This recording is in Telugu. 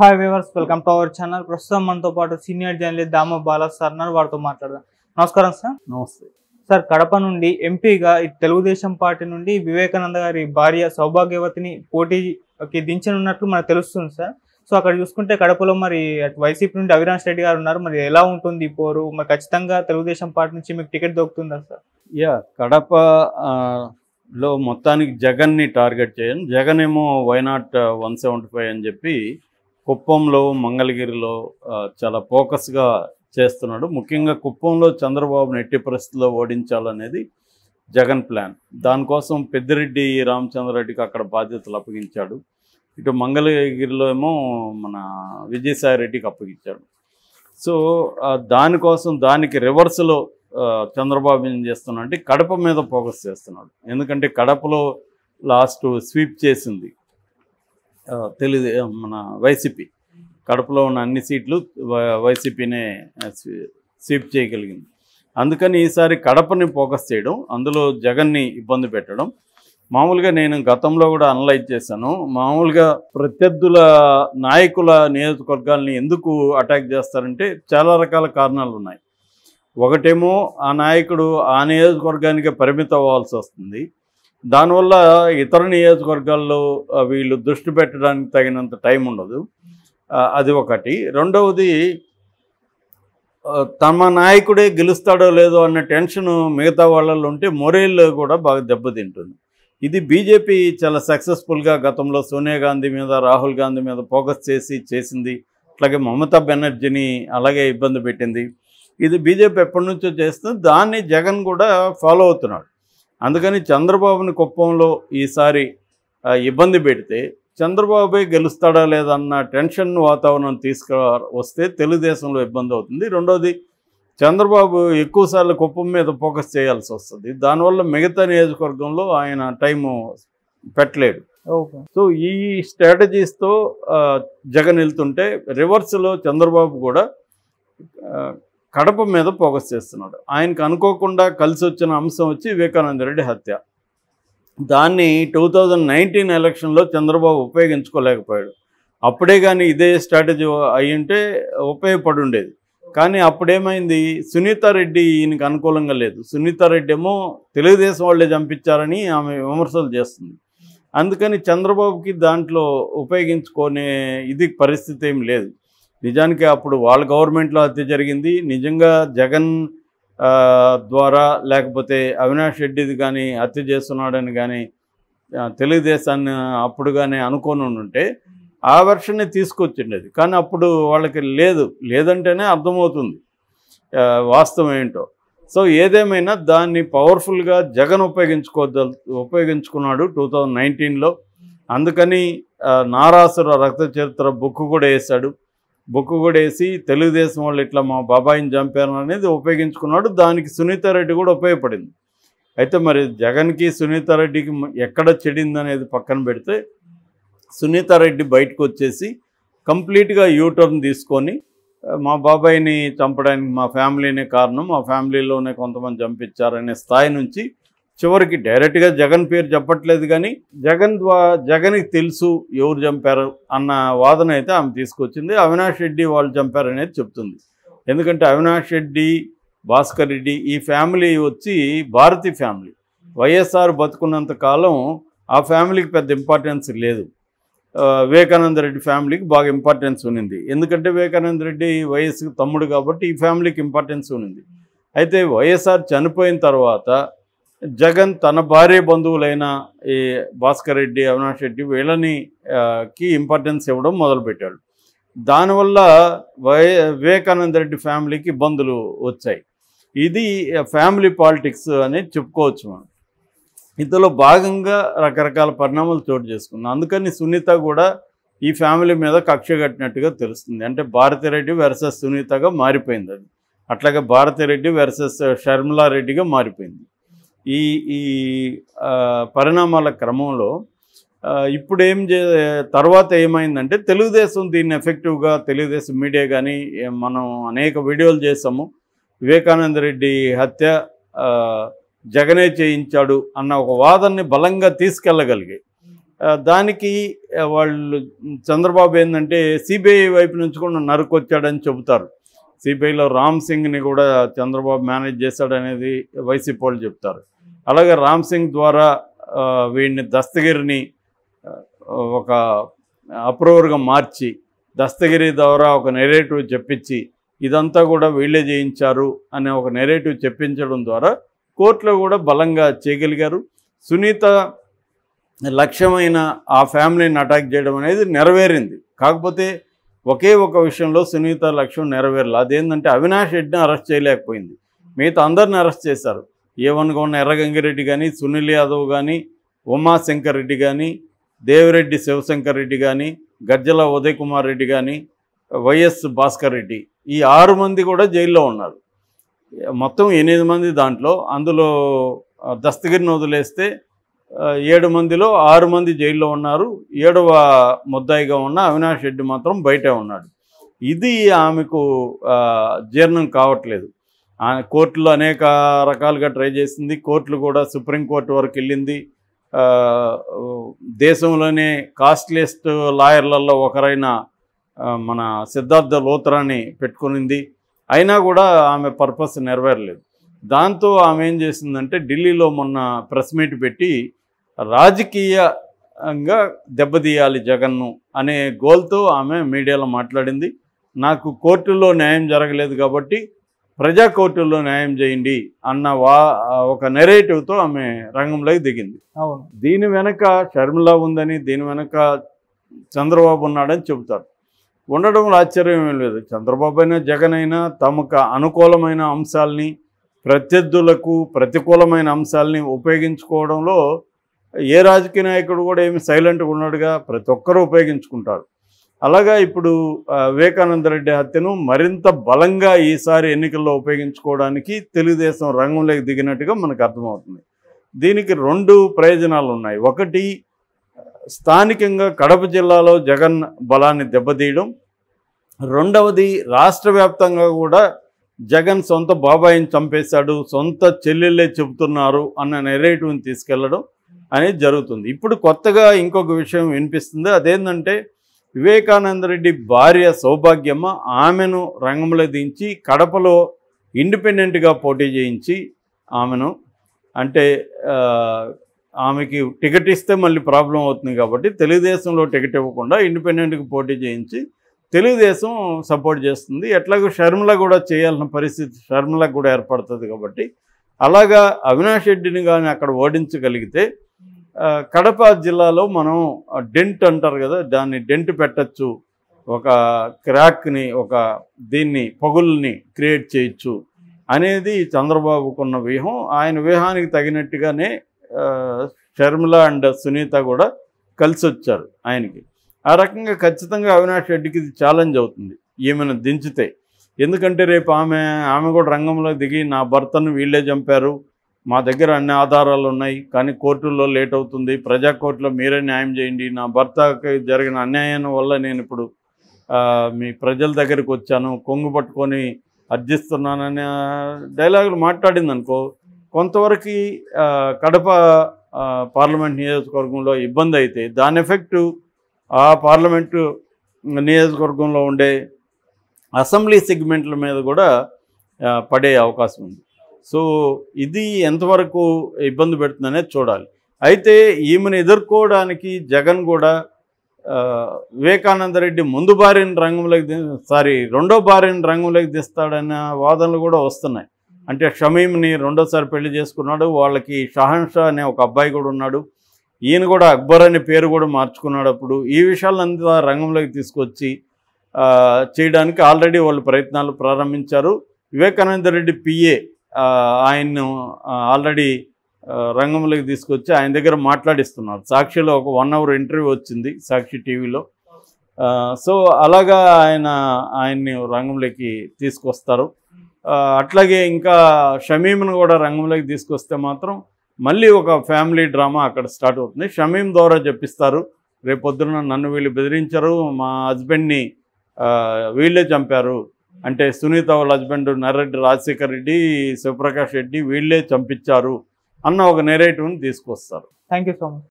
hi viewers welcome to our channel ప్రస్తుతం మనతో పాటు senior journalist Dama Bala sir అన్నారు వారితో మాట్లాడదాం నమస్కారం సార్ నమస్తే సార్ కడప నుండి ఎంపీగా తెలుగుదేశం పార్టీ నుండి వివేకానంద గారి భార్య సౌభాగ్యవతిని పోటీకి దించనున్నట్లు మనకు తెలుస్తుంది సార్ సో అక్కడ చూసుకుంటే కడపలో మరి వైసీపీ నుండి అవినాష్ రెడ్డి గారు ఉన్నారు మరి ఎలా ఉంటుంది పోరు మరి ఖచ్చితంగా తెలుగుదేశం పార్టీ నుంచి మీకు టికెట్ దొరుకుతుందా సార్ యా కడప లో మొత్తానికి జగన్ని టార్గెట్ చేయండి జగన్ ఏమో వైనాట్ వన్ సెవెంటీ ఫైవ్ అని చెప్పి కుప్పంలో మంగళగిరిలో చాలా ఫోకస్గా చేస్తున్నాడు ముఖ్యంగా కుప్పంలో చంద్రబాబును ఎట్టి పరిస్థితిలో ఓడించాలనేది జగన్ ప్లాన్ దానికోసం పెద్దిరెడ్డి రామచంద్రరెడ్డికి అక్కడ బాధ్యతలు అప్పగించాడు ఇటు మంగళగిరిలో ఏమో మన విజయసాయి రెడ్డికి అప్పగించాడు సో దానికోసం దానికి రివర్స్లో చంద్రబాబు ఏం చేస్తున్నాడు అంటే కడప మీద ఫోకస్ చేస్తున్నాడు ఎందుకంటే కడపలో లాస్ట్ స్వీప్ చేసింది తెలుగు మన వైసీపీ కడపలో ఉన్న అన్ని సీట్లు వైసీపీనే స్వీప్ చేయగలిగింది అందుకని ఈసారి కడపని ఫోకస్ చేయడం అందులో జగన్ని ఇబ్బంది పెట్టడం మామూలుగా నేను గతంలో కూడా అనలైజ్ చేశాను మామూలుగా ప్రత్యర్థుల నాయకుల నియోజకవర్గాల్ని ఎందుకు అటాక్ చేస్తారంటే చాలా రకాల కారణాలు ఉన్నాయి ఒకటేమో ఆ నాయకుడు ఆ నియోజకవర్గానికి పరిమితం అవ్వాల్సి వస్తుంది దానివల్ల ఇతర నియోజకవర్గాల్లో వీళ్ళు దృష్టి పెట్టడానికి తగినంత టైం ఉండదు అది ఒకటి రెండవది తమ నాయకుడే గెలుస్తాడో లేదో అన్న టెన్షన్ మిగతా వాళ్ళలో ఉంటే మొరేల్ కూడా బాగా దెబ్బతింటుంది ఇది బీజేపీ చాలా సక్సెస్ఫుల్గా గతంలో సోనియా గాంధీ మీద రాహుల్ గాంధీ మీద ఫోకస్ చేసి చేసింది అట్లాగే మమతా బెనర్జీని అలాగే ఇబ్బంది పెట్టింది ఇది బీజేపీ ఎప్పటి నుంచో చేస్తుంది దాన్ని జగన్ కూడా ఫాలో అవుతున్నాడు అందుకని చంద్రబాబుని కుప్పంలో ఈసారి ఇబ్బంది పెడితే చంద్రబాబే గెలుస్తాడా లేదన్న టెన్షన్ వాతావరణం తీసుకు వస్తే తెలుగుదేశంలో ఇబ్బంది అవుతుంది రెండోది చంద్రబాబు ఎక్కువసార్లు కుప్పం మీద ఫోకస్ చేయాల్సి వస్తుంది దానివల్ల మిగతా నియోజకవర్గంలో ఆయన టైము పెట్టలేడు సో ఈ స్ట్రాటజీస్తో జగన్ వెళ్తుంటే రివర్స్లో చంద్రబాబు కూడా కడప మీద ఫోకస్ చేస్తున్నాడు ఆయనకు అనుకోకుండా కలిసి వచ్చిన అంశం వచ్చి వివేకానంద రెడ్డి హత్య దాన్ని టూ థౌజండ్ నైన్టీన్ ఎలక్షన్లో చంద్రబాబు ఉపయోగించుకోలేకపోయాడు అప్పుడే కానీ ఇదే స్ట్రాటజీ ఉంటే ఉపయోగపడి ఉండేది కానీ అప్పుడేమైంది సునీతారెడ్డి ఈయనకు అనుకూలంగా లేదు సునీతారెడ్డి ఏమో తెలుగుదేశం వాళ్ళే చంపించారని ఆమె విమర్శలు చేస్తుంది అందుకని చంద్రబాబుకి దాంట్లో ఉపయోగించుకునే ఇది పరిస్థితి ఏం లేదు నిజానికి అప్పుడు వాళ్ళ గవర్నమెంట్లో హత్య జరిగింది నిజంగా జగన్ ద్వారా లేకపోతే అవినాష్ రెడ్డిది కానీ హత్య చేస్తున్నాడని కానీ తెలుగుదేశాన్ని అప్పుడుగానే అనుకోని ఉంటే ఆ వెర్షన్ని తీసుకొచ్చిండేది కానీ అప్పుడు వాళ్ళకి లేదు లేదంటేనే అర్థమవుతుంది వాస్తవం ఏంటో సో ఏదేమైనా దాన్ని పవర్ఫుల్గా జగన్ ఉపయోగించుకోద ఉపయోగించుకున్నాడు టూ థౌజండ్ నైన్టీన్లో అందుకని నారాసుర రక్త చరిత్ర బుక్ కూడా వేశాడు బుక్ కూడా వేసి తెలుగుదేశం వాళ్ళు ఇట్లా మా బాబాయిని చంపారు అనేది ఉపయోగించుకున్నాడు దానికి సునీతారెడ్డి కూడా ఉపయోగపడింది అయితే మరి జగన్కి సునీతారెడ్డికి ఎక్కడ చెడిందనేది పక్కన పెడితే సునీతారెడ్డి బయటకు వచ్చేసి కంప్లీట్గా యూటర్న్ తీసుకొని మా బాబాయిని చంపడానికి మా ఫ్యామిలీనే కారణం మా ఫ్యామిలీలోనే కొంతమంది చంపించారనే స్థాయి నుంచి చివరికి డైరెక్ట్గా జగన్ పేరు చెప్పట్లేదు కానీ జగన్ ద్వా జగన్కి తెలుసు ఎవరు చంపారు అన్న వాదన అయితే ఆమె తీసుకొచ్చింది అవినాష్ రెడ్డి వాళ్ళు చంపారు అనేది చెప్తుంది ఎందుకంటే అవినాష్ రెడ్డి భాస్కర్ రెడ్డి ఈ ఫ్యామిలీ వచ్చి భారతి ఫ్యామిలీ వైఎస్ఆర్ బతుకున్నంత కాలం ఆ ఫ్యామిలీకి పెద్ద ఇంపార్టెన్స్ లేదు వివేకానంద రెడ్డి ఫ్యామిలీకి బాగా ఇంపార్టెన్స్ ఉన్నింది ఎందుకంటే వివేకానంద రెడ్డి వయస్సు తమ్ముడు కాబట్టి ఈ ఫ్యామిలీకి ఇంపార్టెన్స్ ఉన్నింది అయితే వైఎస్ఆర్ చనిపోయిన తర్వాత జగన్ తన భార్య బంధువులైన ఈ భాస్కర్ రెడ్డి అవినాష్ రెడ్డి వీళ్ళని కి ఇంపార్టెన్స్ ఇవ్వడం మొదలుపెట్టాడు దానివల్ల వై వివేకానంద రెడ్డి ఫ్యామిలీకి ఇబ్బందులు వచ్చాయి ఇది ఫ్యామిలీ పాలిటిక్స్ అని చెప్పుకోవచ్చు మనం ఇందులో భాగంగా రకరకాల పరిణామాలు చోటు చేసుకున్నాం అందుకని సునీత కూడా ఈ ఫ్యామిలీ మీద కక్ష కట్టినట్టుగా తెలుస్తుంది అంటే భారతిరెడ్డి వెర్సెస్ సునీతగా మారిపోయింది అది అట్లాగే భారతిరెడ్డి వెర్సెస్ షర్మిలారెడ్డిగా మారిపోయింది ఈ ఈ పరిణామాల క్రమంలో ఇప్పుడేం చే తర్వాత ఏమైందంటే తెలుగుదేశం దీన్ని ఎఫెక్టివ్గా తెలుగుదేశం మీడియా కానీ మనం అనేక వీడియోలు చేసాము వివేకానంద రెడ్డి హత్య జగనే చేయించాడు అన్న ఒక వాదనని బలంగా తీసుకెళ్ళగలిగాయి దానికి వాళ్ళు చంద్రబాబు ఏంటంటే సిబిఐ వైపు నుంచి కూడా నరుకొచ్చాడని చెబుతారు సిబిఐలో రామ్ సింగ్ని కూడా చంద్రబాబు మేనేజ్ చేశాడనేది వైసీపీ వాళ్ళు చెప్తారు అలాగే రామ్ సింగ్ ద్వారా వీడిని దస్తగిరిని ఒక అప్రూవర్గా మార్చి దస్తగిరి ద్వారా ఒక నెరేటివ్ చెప్పించి ఇదంతా కూడా వీళ్ళే చేయించారు అనే ఒక నెరేటివ్ చెప్పించడం ద్వారా కోర్టులో కూడా బలంగా చేయగలిగారు సునీత లక్ష్యమైన ఆ ఫ్యామిలీని అటాక్ చేయడం అనేది నెరవేరింది కాకపోతే ఒకే ఒక విషయంలో సునీత లక్ష్యం నెరవేరలేదు అదేంటంటే అవినాష్ రెడ్డిని అరెస్ట్ చేయలేకపోయింది మిగతా అందరిని అరెస్ట్ చేశారు ఏవన్గా ఉన్న ఎర్రగంగిరెడ్డి కానీ సునీల్ యాదవ్ కానీ ఉమాశంకర్ రెడ్డి కానీ దేవిరెడ్డి శివశంకర్ రెడ్డి కానీ గజ్జల ఉదయ్ కుమార్ రెడ్డి కానీ వైఎస్ భాస్కర్ రెడ్డి ఈ ఆరు మంది కూడా జైల్లో ఉన్నారు మొత్తం ఎనిమిది మంది దాంట్లో అందులో దస్తగిరిని వదిలేస్తే ఏడు మందిలో ఆరు మంది జైల్లో ఉన్నారు ఏడవ ముద్దాయిగా ఉన్న అవినాష్ రెడ్డి మాత్రం బయటే ఉన్నాడు ఇది ఆమెకు జీర్ణం కావట్లేదు కోర్టులో అనేక రకాలుగా ట్రై చేసింది కోర్టులు కూడా సుప్రీంకోర్టు వరకు వెళ్ళింది దేశంలోనే కాస్ట్లీస్ట్ లాయర్లలో ఒకరైన మన సిద్ధార్థ లోత్రాన్ని పెట్టుకునింది అయినా కూడా ఆమె పర్పస్ నెరవేరలేదు దాంతో ఆమె ఏం చేసిందంటే ఢిల్లీలో మొన్న ప్రెస్ మీట్ పెట్టి రాజకీయంగా దెబ్బతీయాలి జగన్ను అనే గోల్తో ఆమె మీడియాలో మాట్లాడింది నాకు కోర్టులో న్యాయం జరగలేదు కాబట్టి ప్రజా కోర్టుల్లో న్యాయం చేయండి అన్న వా ఒక నెరేటివ్తో ఆమె రంగంలోకి దిగింది దీని వెనక షర్మిల ఉందని దీని వెనక చంద్రబాబు ఉన్నాడని చెబుతారు ఉండడంలో ఆశ్చర్యం ఏం లేదు చంద్రబాబు అయినా జగన్ అయినా తమకు అనుకూలమైన అంశాలని ప్రత్యర్థులకు ప్రతికూలమైన అంశాలని ఉపయోగించుకోవడంలో ఏ రాజకీయ నాయకుడు కూడా ఏమి సైలెంట్గా ఉన్నాడుగా ప్రతి ఒక్కరూ ఉపయోగించుకుంటారు అలాగా ఇప్పుడు వివేకానంద రెడ్డి హత్యను మరింత బలంగా ఈసారి ఎన్నికల్లో ఉపయోగించుకోవడానికి తెలుగుదేశం రంగంలోకి దిగినట్టుగా మనకు అర్థమవుతుంది దీనికి రెండు ప్రయోజనాలు ఉన్నాయి ఒకటి స్థానికంగా కడప జిల్లాలో జగన్ బలాన్ని దెబ్బతీయడం రెండవది రాష్ట్ర వ్యాప్తంగా కూడా జగన్ సొంత బాబాయిని చంపేశాడు సొంత చెల్లెళ్ళే చెబుతున్నారు అన్న నెరేటివ్ని తీసుకెళ్లడం అనేది జరుగుతుంది ఇప్పుడు కొత్తగా ఇంకొక విషయం వినిపిస్తుంది అదేంటంటే వివేకానంద రెడ్డి భార్య సౌభాగ్యమ్మ ఆమెను రంగంలో దించి కడపలో ఇండిపెండెంట్గా పోటీ చేయించి ఆమెను అంటే ఆమెకి టికెట్ ఇస్తే మళ్ళీ ప్రాబ్లం అవుతుంది కాబట్టి తెలుగుదేశంలో టికెట్ ఇవ్వకుండా ఇండిపెండెంట్కి పోటీ చేయించి తెలుగుదేశం సపోర్ట్ చేస్తుంది ఎట్లాగో షర్మిల కూడా చేయాల్సిన పరిస్థితి షర్మిలకు కూడా ఏర్పడుతుంది కాబట్టి అలాగా అవినాష్ రెడ్డిని కానీ అక్కడ ఓడించగలిగితే కడప జిల్లాలో మనం డెంట్ అంటారు కదా దాన్ని డెంట్ పెట్టచ్చు ఒక క్రాక్ని ఒక దీన్ని పగుల్ని క్రియేట్ చేయొచ్చు అనేది చంద్రబాబుకున్న వ్యూహం ఆయన వ్యూహానికి తగినట్టుగానే షర్మిల అండ్ సునీత కూడా కలిసి వచ్చారు ఆయనకి ఆ రకంగా ఖచ్చితంగా అవినాష్ రెడ్డికి ఇది ఛాలెంజ్ అవుతుంది ఈమెను దించితే ఎందుకంటే రేపు ఆమె ఆమె కూడా రంగంలో దిగి నా భర్తను వీళ్ళే చంపారు మా దగ్గర అన్ని ఆధారాలు ఉన్నాయి కానీ కోర్టుల్లో లేట్ అవుతుంది ప్రజా కోర్టులో మీరే న్యాయం చేయండి నా భర్తకి జరిగిన అన్యాయం వల్ల నేను ఇప్పుడు మీ ప్రజల దగ్గరికి వచ్చాను కొంగు పట్టుకొని అర్జిస్తున్నాననే డైలాగులు మాట్లాడింది అనుకో కొంతవరకు కడప పార్లమెంట్ నియోజకవర్గంలో ఇబ్బంది అయితే దాని ఎఫెక్టు ఆ పార్లమెంటు నియోజకవర్గంలో ఉండే అసెంబ్లీ సెగ్మెంట్ల మీద కూడా పడే అవకాశం ఉంది సో ఇది ఎంతవరకు ఇబ్బంది పెడుతుందనేది చూడాలి అయితే ఈమెను ఎదుర్కోవడానికి జగన్ కూడా వివేకానందరెడ్డి ముందు బారిన రంగంలోకి సారీ రెండో బారిన రంగంలోకి తీస్తాడన్న వాదనలు కూడా వస్తున్నాయి అంటే షమీమ్ని రెండోసారి పెళ్లి చేసుకున్నాడు వాళ్ళకి షాహన్ షా అనే ఒక అబ్బాయి కూడా ఉన్నాడు ఈయన కూడా అక్బర్ అనే పేరు కూడా మార్చుకున్నాడు అప్పుడు ఈ విషయాలంతా రంగంలోకి తీసుకొచ్చి చేయడానికి ఆల్రెడీ వాళ్ళు ప్రయత్నాలు ప్రారంభించారు వివేకానందరెడ్డి పిఏ ఆయన్ను ఆల్రెడీ రంగంలోకి తీసుకొచ్చి ఆయన దగ్గర మాట్లాడిస్తున్నారు సాక్షిలో ఒక వన్ అవర్ ఇంటర్వ్యూ వచ్చింది సాక్షి టీవీలో సో అలాగా ఆయన ఆయన్ని రంగంలోకి తీసుకొస్తారు అట్లాగే ఇంకా షమీమ్ను కూడా రంగంలోకి తీసుకొస్తే మాత్రం మళ్ళీ ఒక ఫ్యామిలీ డ్రామా అక్కడ స్టార్ట్ అవుతుంది షమీం ద్వారా చెప్పిస్తారు రేపొద్దున నన్ను వీళ్ళు బెదిరించరు మా హస్బెండ్ని వీళ్ళే చంపారు అంటే సునీత వాళ్ళ హస్బెండ్ నర్రెడ్డి రాజశేఖర్ రెడ్డి శివప్రకాష్ రెడ్డి వీళ్ళే చంపించారు అన్న ఒక నెరేటివ్ని తీసుకొస్తారు థ్యాంక్ సో మచ్